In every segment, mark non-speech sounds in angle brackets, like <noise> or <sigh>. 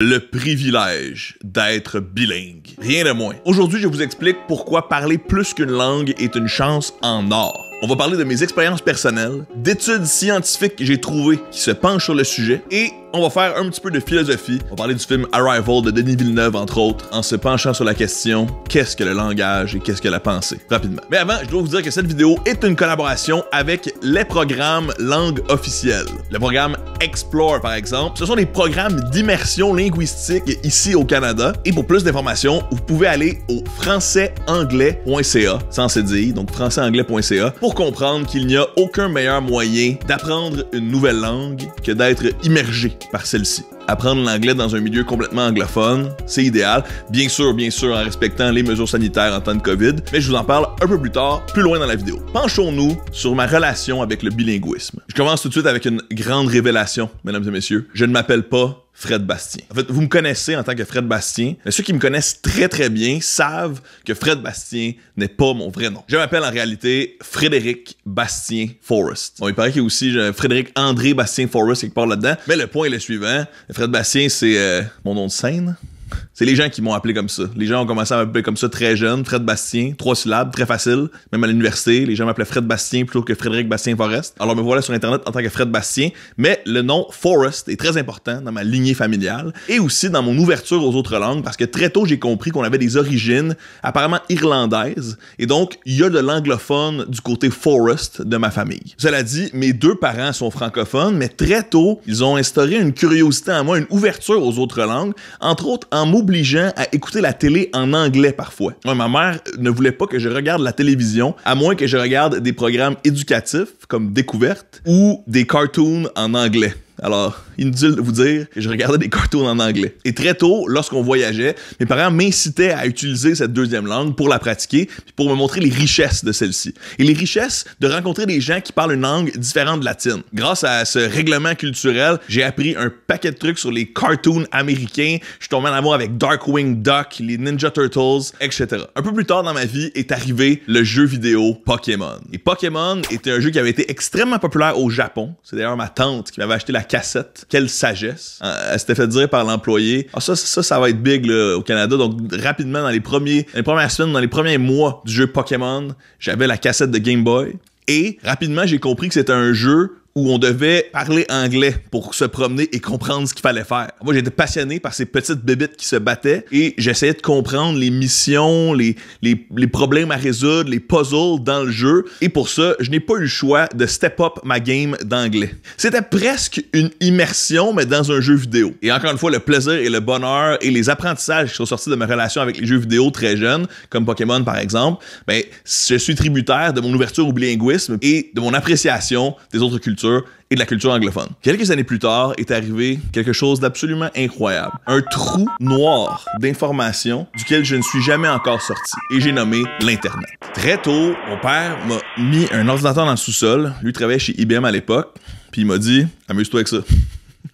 Le privilège d'être bilingue. Rien de moins. Aujourd'hui, je vous explique pourquoi parler plus qu'une langue est une chance en or. On va parler de mes expériences personnelles, d'études scientifiques que j'ai trouvées qui se penchent sur le sujet, et on va faire un petit peu de philosophie. On va parler du film Arrival de Denis Villeneuve, entre autres, en se penchant sur la question qu'est-ce que le langage et qu'est-ce que la pensée, rapidement. Mais avant, je dois vous dire que cette vidéo est une collaboration avec les programmes langue officielle. Le programme Explore, par exemple, ce sont des programmes d'immersion linguistique ici au Canada. Et pour plus d'informations, vous pouvez aller au françaisanglais.ca, sans se dire, donc françaisanglais.ca, pour comprendre qu'il n'y a aucun meilleur moyen d'apprendre une nouvelle langue que d'être immergé par celle-ci. Apprendre l'anglais dans un milieu complètement anglophone, c'est idéal, bien sûr, bien sûr, en respectant les mesures sanitaires en temps de COVID, mais je vous en parle un peu plus tard, plus loin dans la vidéo. Penchons-nous sur ma relation avec le bilinguisme. Je commence tout de suite avec une grande révélation, mesdames et messieurs. Je ne m'appelle pas Fred Bastien. En fait, vous me connaissez en tant que Fred Bastien, mais ceux qui me connaissent très très bien savent que Fred Bastien n'est pas mon vrai nom. Je m'appelle en réalité Frédéric Bastien Forrest. Bon, il paraît qu'il y a aussi euh, Frédéric André Bastien Forrest qui parle là-dedans, mais le point est le suivant. Fred Bastien, c'est euh, mon nom de scène. C'est les gens qui m'ont appelé comme ça. Les gens ont commencé à m'appeler comme ça très jeune, Fred Bastien, trois syllabes, très facile. Même à l'université, les gens m'appelaient Fred Bastien plutôt que Frédéric Bastien Forest. Alors me voilà sur Internet en tant que Fred Bastien, mais le nom Forest est très important dans ma lignée familiale et aussi dans mon ouverture aux autres langues parce que très tôt j'ai compris qu'on avait des origines apparemment irlandaises et donc il y a de l'anglophone du côté Forest de ma famille. Cela dit, mes deux parents sont francophones, mais très tôt, ils ont instauré une curiosité en moi, une ouverture aux autres langues, entre autres en mots obligeant à écouter la télé en anglais parfois. ma mère ne voulait pas que je regarde la télévision, à moins que je regarde des programmes éducatifs comme Découverte ou des cartoons en anglais. Alors, inutile de vous dire, que je regardais des cartoons en anglais. Et très tôt, lorsqu'on voyageait, mes parents m'incitaient à utiliser cette deuxième langue pour la pratiquer, puis pour me montrer les richesses de celle-ci. Et les richesses de rencontrer des gens qui parlent une langue différente de la tienne. Grâce à ce règlement culturel, j'ai appris un paquet de trucs sur les cartoons américains. Je suis tombé en amour avec Darkwing Duck, les Ninja Turtles, etc. Un peu plus tard dans ma vie est arrivé le jeu vidéo Pokémon. Et Pokémon était un jeu qui avait été extrêmement populaire au Japon. C'est d'ailleurs ma tante qui m'avait acheté la cassette. Quelle sagesse. Euh, elle s'était fait dire par l'employé, ah, ça, ça, ça va être big au Canada. Donc, rapidement, dans les, premiers, dans les premières semaines, dans les premiers mois du jeu Pokémon, j'avais la cassette de Game Boy. Et rapidement, j'ai compris que c'était un jeu où on devait parler anglais pour se promener et comprendre ce qu'il fallait faire. Moi, j'étais passionné par ces petites bébites qui se battaient et j'essayais de comprendre les missions, les, les, problèmes à résoudre, les puzzles dans le jeu. Et pour ça, je n'ai pas eu le choix de step up ma game d'anglais. C'était presque une immersion, mais dans un jeu vidéo. Et encore une fois, le plaisir et le bonheur et les apprentissages qui sont sortis de ma relation avec les jeux vidéo très jeunes, comme Pokémon par exemple, ben, je suis tributaire de mon ouverture au bilinguisme et de mon appréciation des autres cultures et de la culture anglophone. Quelques années plus tard est arrivé quelque chose d'absolument incroyable. Un trou noir d'informations duquel je ne suis jamais encore sorti. Et j'ai nommé l'Internet. Très tôt, mon père m'a mis un ordinateur dans le sous-sol. Lui travaillait chez IBM à l'époque. Puis il m'a dit, amuse-toi avec ça.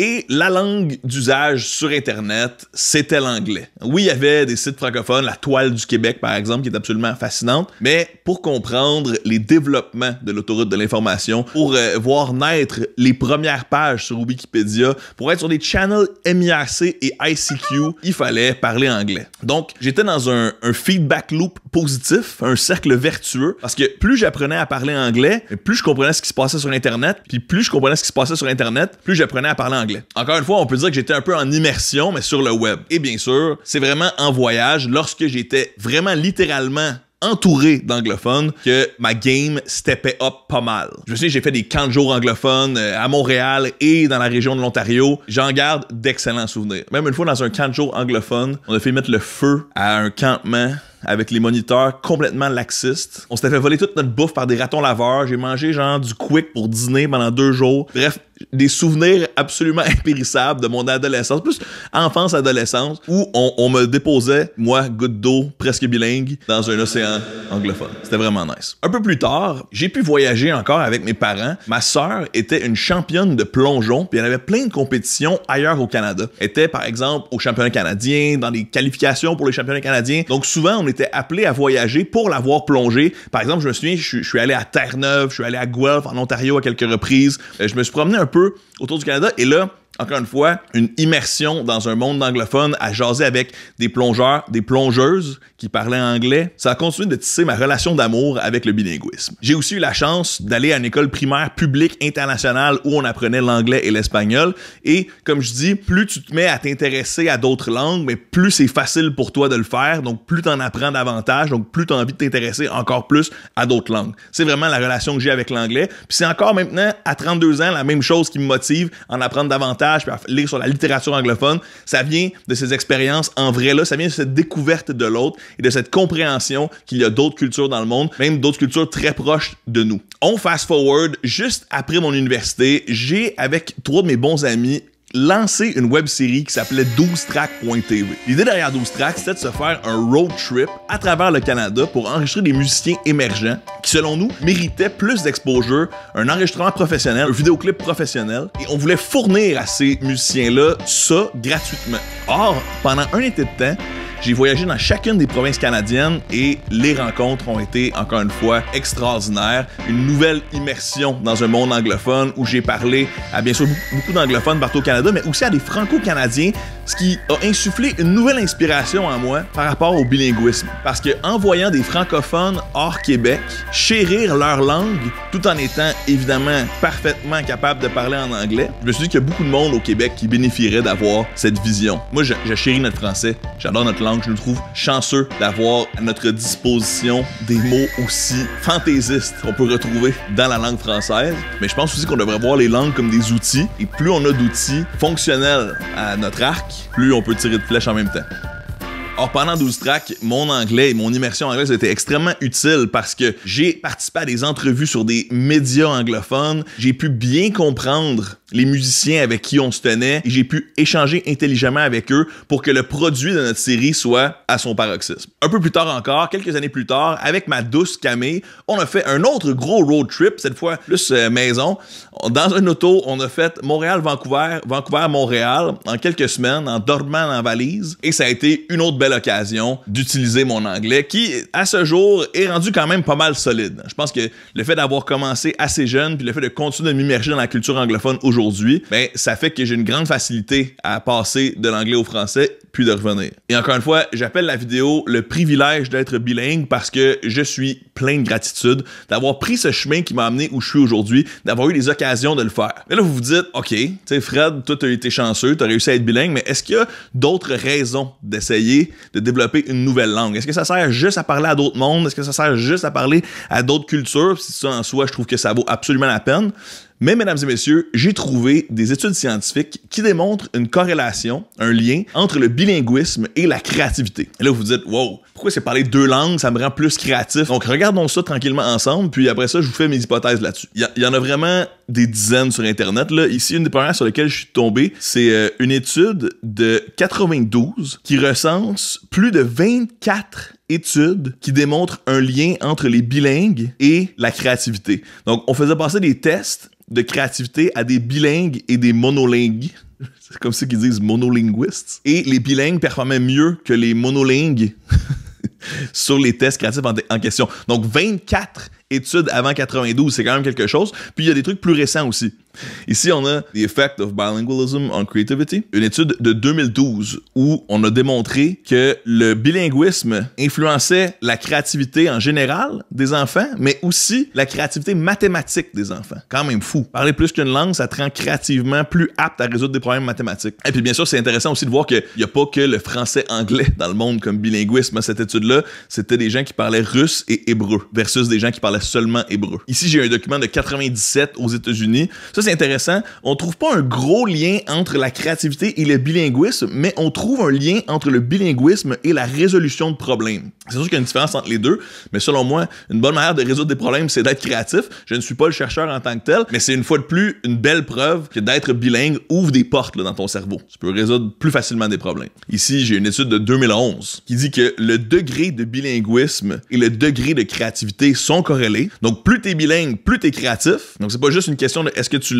Et la langue d'usage sur Internet, c'était l'anglais. Oui, il y avait des sites francophones, la Toile du Québec, par exemple, qui est absolument fascinante, mais pour comprendre les développements de l'autoroute de l'information, pour euh, voir naître les premières pages sur Wikipédia, pour être sur des channels MIRC et ICQ, il fallait parler anglais. Donc, j'étais dans un, un feedback loop positif, un cercle vertueux, parce que plus j'apprenais à parler anglais, plus je comprenais ce qui se passait sur Internet, puis plus je comprenais ce qui se passait sur Internet, plus j'apprenais à parler anglais. Encore une fois, on peut dire que j'étais un peu en immersion, mais sur le web. Et bien sûr, c'est vraiment en voyage, lorsque j'étais vraiment littéralement entouré d'anglophones que ma game steppait up pas mal. Je sais, j'ai fait des camps de jour anglophones euh, à Montréal et dans la région de l'Ontario. J'en garde d'excellents souvenirs. Même une fois dans un camp de jour anglophone, on a fait mettre le feu à un campement avec les moniteurs complètement laxistes. On s'était fait voler toute notre bouffe par des ratons laveurs. J'ai mangé genre du quick pour dîner pendant deux jours. Bref, des souvenirs absolument <laughs> impérissables de mon adolescence, plus enfance, adolescence, où on, me déposait, moi, goutte d'eau, presque bilingue, dans un océan anglophone. C'était vraiment nice. Un peu plus tard, j'ai pu voyager encore avec mes parents. Ma sœur était une championne de plongeon, puis elle avait plein de compétitions ailleurs au Canada. Elle était, par exemple, au championnat canadien, dans les qualifications pour les championnats canadiens. Donc souvent, on était appelé à voyager pour l'avoir plongé. Par exemple, je me souviens, je, je suis allé à Terre-Neuve, je suis allé à Guelph, en Ontario, à quelques reprises. Euh, je me suis promené un peu autour du Canada, et là, encore une fois, une immersion dans un monde anglophone à jaser avec des plongeurs, des plongeuses qui parlaient anglais. Ça a continué de tisser ma relation d'amour avec le bilinguisme. J'ai aussi eu la chance d'aller à une école primaire publique internationale où on apprenait l'anglais et l'espagnol. Et comme je dis, plus tu te mets à t'intéresser à d'autres langues, mais plus c'est facile pour toi de le faire. Donc plus tu en apprends davantage, donc plus tu as envie de t'intéresser encore plus à d'autres langues. C'est vraiment la relation que j'ai avec l'anglais. Puis c'est encore maintenant, à 32 ans, la même chose qui me motive à en apprendre davantage à lire sur la littérature anglophone. Ça vient de ces expériences en vrai là, ça vient de cette découverte de l'autre et de cette compréhension qu'il y a d'autres cultures dans le monde, même d'autres cultures très proches de nous. On fast forward, juste après mon université, j'ai avec trois de mes bons amis lancer une web série qui s'appelait 12 trackstv L'idée derrière 12 tracks, c'était de se faire un road trip à travers le Canada pour enregistrer des musiciens émergents qui, selon nous, méritaient plus d'exposure, un enregistrement professionnel, un vidéoclip professionnel, et on voulait fournir à ces musiciens-là ça gratuitement. Or, pendant un été de temps, j'ai voyagé dans chacune des provinces canadiennes et les rencontres ont été, encore une fois, extraordinaires. Une nouvelle immersion dans un monde anglophone où j'ai parlé à, bien sûr, beaucoup d'anglophones partout au Canada, mais aussi à des franco-canadiens, ce qui a insufflé une nouvelle inspiration en moi par rapport au bilinguisme. Parce que en voyant des francophones hors Québec chérir leur langue tout en étant évidemment parfaitement capable de parler en anglais, je me suis dit qu'il y a beaucoup de monde au Québec qui bénéficierait d'avoir cette vision. Moi, je, je chéris notre français, j'adore notre langue je nous trouve chanceux d'avoir à notre disposition des mots aussi fantaisistes qu'on peut retrouver dans la langue française. Mais je pense aussi qu'on devrait voir les langues comme des outils. Et plus on a d'outils fonctionnels à notre arc, plus on peut tirer de flèches en même temps. Or, pendant 12 tracks, mon anglais et mon immersion anglaise étaient extrêmement utiles parce que j'ai participé à des entrevues sur des médias anglophones, j'ai pu bien comprendre les musiciens avec qui on se tenait et j'ai pu échanger intelligemment avec eux pour que le produit de notre série soit à son paroxysme. Un peu plus tard encore, quelques années plus tard, avec ma douce Camille, on a fait un autre gros road trip, cette fois plus euh, maison. Dans un auto, on a fait Montréal-Vancouver, Vancouver-Montréal en quelques semaines, en dormant en valise et ça a été une autre belle l'occasion d'utiliser mon anglais qui, à ce jour, est rendu quand même pas mal solide. Je pense que le fait d'avoir commencé assez jeune, puis le fait de continuer de m'immerger dans la culture anglophone aujourd'hui, ben, ça fait que j'ai une grande facilité à passer de l'anglais au français puis de revenir. Et encore une fois, j'appelle la vidéo le privilège d'être bilingue parce que je suis plein de gratitude d'avoir pris ce chemin qui m'a amené où je suis aujourd'hui, d'avoir eu les occasions de le faire. Mais là, vous vous dites, OK, tu sais, Fred, toi, tu as été chanceux, tu as réussi à être bilingue, mais est-ce qu'il y a d'autres raisons d'essayer de développer une nouvelle langue? Est-ce que ça sert juste à parler à d'autres mondes? Est-ce que ça sert juste à parler à d'autres cultures? Si ça, en soi, je trouve que ça vaut absolument la peine. Mais, mesdames et messieurs, j'ai trouvé des études scientifiques qui démontrent une corrélation, un lien entre le bilinguisme et la créativité. Et là, vous vous dites, wow, pourquoi c'est parler deux langues, ça me rend plus créatif? Donc, regardons ça tranquillement ensemble, puis après ça, je vous fais mes hypothèses là-dessus. Il y, en a vraiment des dizaines sur Internet. Là. Ici, une des premières sur lesquelles je suis tombé, c'est euh, une étude de 92 qui recense plus de 24 études qui démontrent un lien entre les bilingues et la créativité. Donc, on faisait passer des tests de créativité à des bilingues et des monolingues. <laughs> C'est comme ça qu'ils disent monolinguistes. Et les bilingues performaient mieux que les monolingues <laughs> sur les tests créatifs en, en question. Donc 24 études avant 92, c'est quand même quelque chose. Puis il y a des trucs plus récents aussi. Ici, on a The Effect of Bilingualism on Creativity, une étude de 2012 où on a démontré que le bilinguisme influençait la créativité en général des enfants, mais aussi la créativité mathématique des enfants. Quand même fou. Parler plus qu'une langue, ça te rend créativement plus apte à résoudre des problèmes mathématiques. Et puis bien sûr, c'est intéressant aussi de voir qu'il n'y a pas que le français-anglais dans le monde comme bilinguisme. Cette étude-là, c'était des gens qui parlaient russe et hébreu versus des gens qui parlaient seulement hébreu. Ici, j'ai un document de 97 aux États-Unis. Ça, intéressant, on trouve pas un gros lien entre la créativité et le bilinguisme, mais on trouve un lien entre le bilinguisme et la résolution de problèmes. C'est sûr qu'il y a une différence entre les deux, mais selon moi, une bonne manière de résoudre des problèmes, c'est d'être créatif. Je ne suis pas le chercheur en tant que tel, mais c'est une fois de plus une belle preuve que d'être bilingue ouvre des portes dans ton cerveau. Tu peux résoudre plus facilement des problèmes. Ici, j'ai une étude de 2011 qui dit que le degré de bilinguisme et le degré de créativité sont corrélés. Donc, plus t'es bilingue, plus t'es créatif. Donc, c'est pas juste une question de est-ce que tu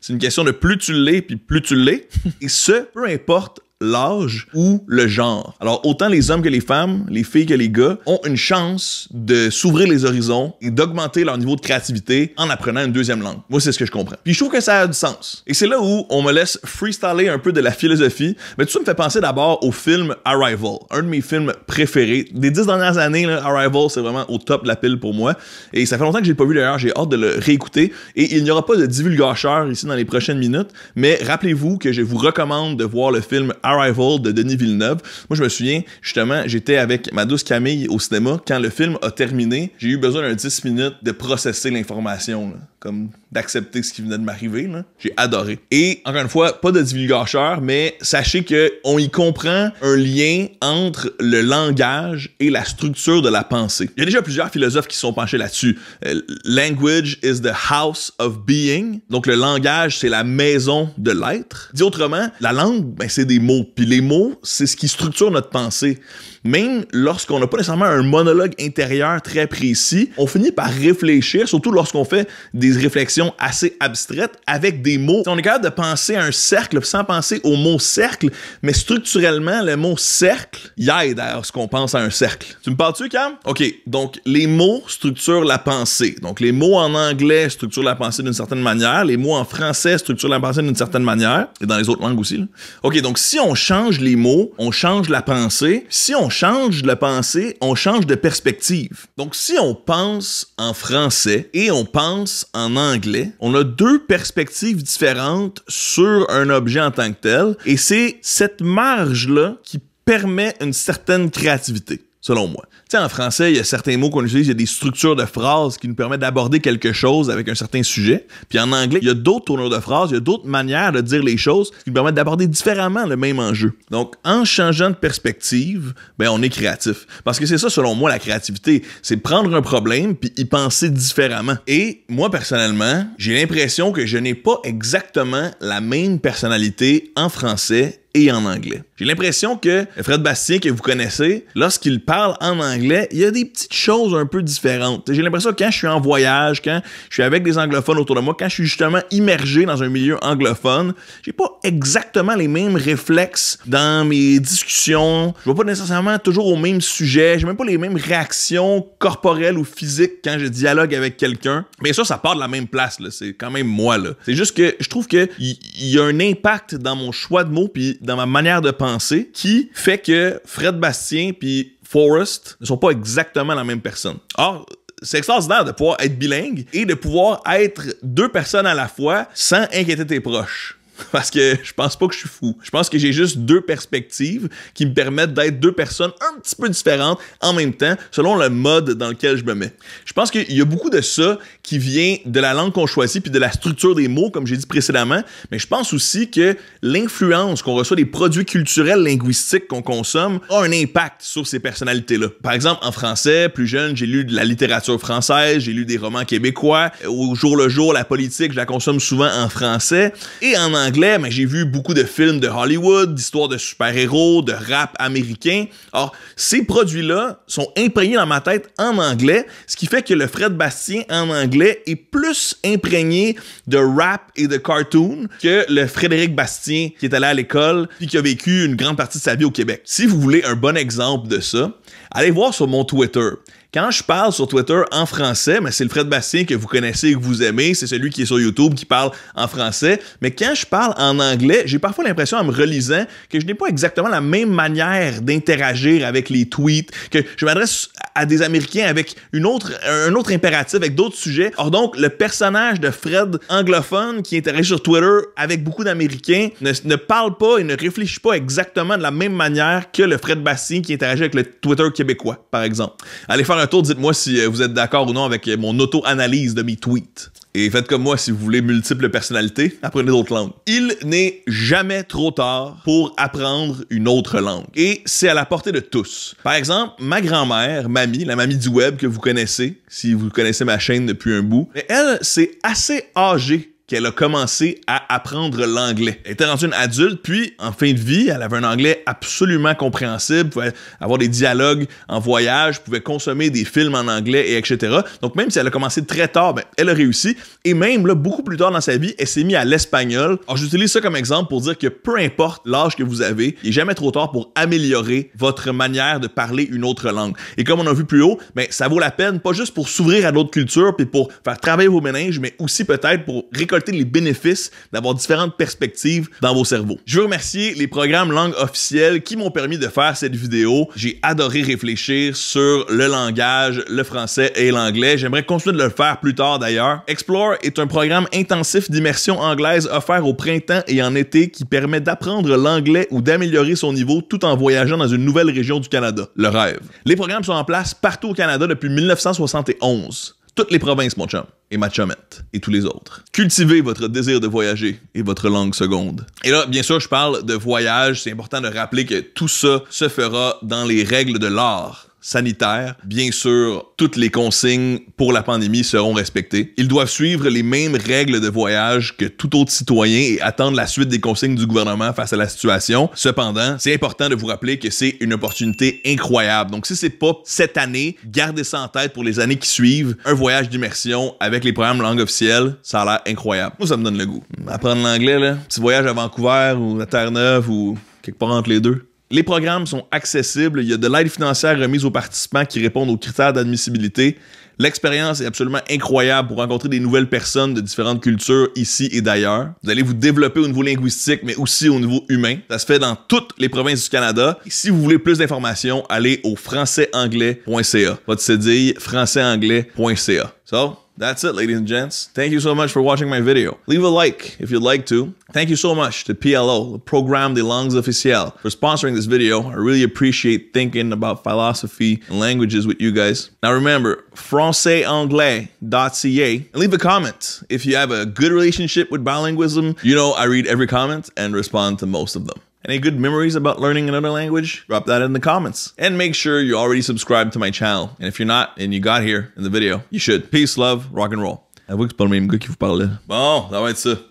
c'est une question de plus tu l'es, puis plus tu l'es. <laughs> Et ce, peu importe l'âge ou le genre. Alors, autant les hommes que les femmes, les filles que les gars ont une chance de s'ouvrir les horizons et d'augmenter leur niveau de créativité en apprenant une deuxième langue. Moi, c'est ce que je comprends. Puis je trouve que ça a du sens. Et c'est là où on me laisse freestyler un peu de la philosophie. Mais tout ça me fait penser d'abord au film Arrival, un de mes films préférés. Des dix dernières années, Arrival, c'est vraiment au top de la pile pour moi. Et ça fait longtemps que j'ai pas vu d'ailleurs, j'ai hâte de le réécouter. Et il n'y aura pas de divulgateur ici dans les prochaines minutes, mais rappelez-vous que je vous recommande de voir le film Arrival Arrival de Denis Villeneuve. Moi, je me souviens, justement, j'étais avec ma douce Camille au cinéma. Quand le film a terminé, j'ai eu besoin d'un 10 minutes de processer l'information. Comme d'accepter ce qui venait de m'arriver. J'ai adoré. Et encore une fois, pas de divulgacheur, mais sachez qu'on y comprend un lien entre le langage et la structure de la pensée. Il y a déjà plusieurs philosophes qui sont penchés là-dessus. Euh, language is the house of being. Donc le langage, c'est la maison de l'être. Dit autrement, la langue, ben, c'est des mots. Puis les mots, c'est ce qui structure notre pensée. Même lorsqu'on n'a pas nécessairement un monologue intérieur très précis, on finit par réfléchir, surtout lorsqu'on fait des réflexions assez abstraite avec des mots. on est capable de penser à un cercle sans penser au mot cercle, mais structurellement, le mot cercle y d'ailleurs ce qu'on pense à un cercle. Tu me parles-tu, Cam? OK, donc les mots structurent la pensée. Donc les mots en anglais structurent la pensée d'une certaine manière, les mots en français structurent la pensée d'une certaine manière, et dans les autres langues aussi. OK, donc si on change les mots, on change la pensée. Si on change la pensée, on change de perspective. Donc si on pense en français et on pense en anglais, on a deux perspectives différentes sur un objet en tant que tel. Et c'est cette marge-là qui permet une certaine créativité selon moi. Tu en français, il y a certains mots qu'on utilise, il y a des structures de phrases qui nous permettent d'aborder quelque chose avec un certain sujet. Puis en anglais, il y a d'autres tournures de phrases, il y a d'autres manières de dire les choses qui nous permettent d'aborder différemment le même enjeu. Donc, en changeant de perspective, ben on est créatif. Parce que c'est ça, selon moi, la créativité. C'est prendre un problème puis y penser différemment. Et moi, personnellement, j'ai l'impression que je n'ai pas exactement la même personnalité en français et en anglais. J'ai l'impression que Fred Bastien, que vous connaissez, lorsqu'il parle en anglais, il y a des petites choses un peu différentes. J'ai l'impression que quand je suis en voyage, quand je suis avec des anglophones autour de moi, quand je suis justement immergé dans un milieu anglophone, j'ai pas exactement les mêmes réflexes dans mes discussions. Je vais pas nécessairement toujours au même sujet. J'ai même pas les mêmes réactions corporelles ou physiques quand je dialogue avec quelqu'un. Mais ça, ça part de la même place. C'est quand même moi. C'est juste que je trouve qu'il y, y a un impact dans mon choix de mots puis dans ma manière de penser qui fait que Fred Bastien puis Forrest ne sont pas exactement la même personne. Or, c'est extraordinaire de pouvoir être bilingue et de pouvoir être deux personnes à la fois sans inquiéter tes proches. <laughs> Parce que je pense pas que je suis fou. Je pense que j'ai juste deux perspectives qui me permettent d'être deux personnes un petit peu différentes en même temps, selon le mode dans lequel je me mets. Je pense qu'il y a beaucoup de ça qui vient de la langue qu'on choisit puis de la structure des mots, comme j'ai dit précédemment. Mais je pense aussi que l'influence qu'on reçoit des produits culturels linguistiques qu'on consomme a un impact sur ces personnalités-là. Par exemple, en français, plus jeune, j'ai lu de la littérature française, j'ai lu des romans québécois. Au jour le jour, la politique, je la consomme souvent en français. Et en anglais, anglais, mais j'ai vu beaucoup de films de Hollywood, d'histoires de super-héros, de rap américain. Or, ces produits-là sont imprégnés dans ma tête en anglais, ce qui fait que le Fred Bastien en anglais est plus imprégné de rap et de cartoon que le Frédéric Bastien qui est allé à l'école et qui a vécu une grande partie de sa vie au Québec. Si vous voulez un bon exemple de ça, allez voir sur mon Twitter. Quand je parle sur Twitter en français, mais c'est le Fred Bastien que vous connaissez et que vous aimez, c'est celui qui est sur YouTube qui parle en français. Mais quand je parle en anglais, j'ai parfois l'impression en me relisant que je n'ai pas exactement la même manière d'interagir avec les tweets, que je m'adresse à des Américains avec une autre, un autre impératif, avec d'autres sujets. Or donc, le personnage de Fred anglophone qui interagit sur Twitter avec beaucoup d'Américains ne, parle pas et ne réfléchit pas exactement de la même manière que le Fred Bassin qui interagit avec le Twitter québécois, par exemple. Allez faire un tour, dites-moi si euh, vous êtes d'accord ou non avec mon auto-analyse de mes tweets. Et faites comme moi si vous voulez multiples personnalités, apprenez d'autres langues. Il n'est jamais trop tard pour apprendre une autre langue. Et c'est à la portée de tous. Par exemple, ma grand-mère, mamie, la mamie du web que vous connaissez, si vous connaissez ma chaîne depuis un bout, elle, c'est assez âgée elle a commencé à apprendre l'anglais. Elle était rendue une adulte, puis en fin de vie, elle avait un anglais absolument compréhensible, pouvait avoir des dialogues en voyage, pouvait consommer des films en anglais, et etc. Donc même si elle a commencé très tard, ben, elle a réussi. Et même beaucoup plus tard dans sa vie, elle s'est mise à l'espagnol. Alors j'utilise ça comme exemple pour dire que peu importe l'âge que vous avez, il n'est jamais trop tard pour améliorer votre manière de parler une autre langue. Et comme on a vu plus haut, ben, ça vaut la peine, pas juste pour s'ouvrir à d'autres cultures, puis pour faire travailler vos méninges, mais aussi peut-être pour récolter les bénéfices d'avoir différentes perspectives dans vos cerveaux. Je veux remercier les programmes Langues officielles qui m'ont permis de faire cette vidéo. J'ai adoré réfléchir sur le langage, le français et l'anglais. J'aimerais continuer de le faire plus tard d'ailleurs. Explore est un programme intensif d'immersion anglaise offert au printemps et en été qui permet d'apprendre l'anglais ou d'améliorer son niveau tout en voyageant dans une nouvelle région du Canada. Le rêve. Les programmes sont en place partout au Canada depuis 1971 toutes les provinces, mon chum, et ma chumette, et tous les autres. Cultivez votre désir de voyager et votre langue seconde. Et là, bien sûr, je parle de voyage. C'est important de rappeler que tout ça se fera dans les règles de l'art sanitaire. Bien sûr, toutes les consignes pour la pandémie seront respectées. Ils doivent suivre les mêmes règles de voyage que tout autre citoyen et attendre la suite des consignes du gouvernement face à la situation. Cependant, c'est important de vous rappeler que c'est une opportunité incroyable. Donc si c'est pas cette année, gardez ça en tête pour les années qui suivent. Un voyage d'immersion avec les programmes langue officielle, ça a l'air incroyable. Moi, ça me donne le goût. Apprendre l'anglais, là. Petit voyage à Vancouver ou à Terre-Neuve ou quelque part entre les deux. Les programmes sont accessibles. Il y a de l'aide financière remise aux participants qui répondent aux critères d'admissibilité. L'expérience est absolument incroyable pour rencontrer des nouvelles personnes de différentes cultures ici et d'ailleurs. Vous allez vous développer au niveau linguistique, mais aussi au niveau humain. Ça se fait dans toutes les provinces du Canada. si vous voulez plus d'informations, allez au françaisanglais.ca. Votre cédille, françaisanglais.ca. Ça? So, That's it, ladies and gents. Thank you so much for watching my video. Leave a like if you'd like to. Thank you so much to PLO, the Programme des Langues Officielles, for sponsoring this video. I really appreciate thinking about philosophy and languages with you guys. Now remember, francaisanglais.ca. And leave a comment if you have a good relationship with bilingualism. You know I read every comment and respond to most of them. Any good memories about learning another language? Drop that in the comments. And make sure you already subscribe to my channel. And if you're not and you got here in the video, you should. Peace, love, rock and roll. Bon, ça va être ça.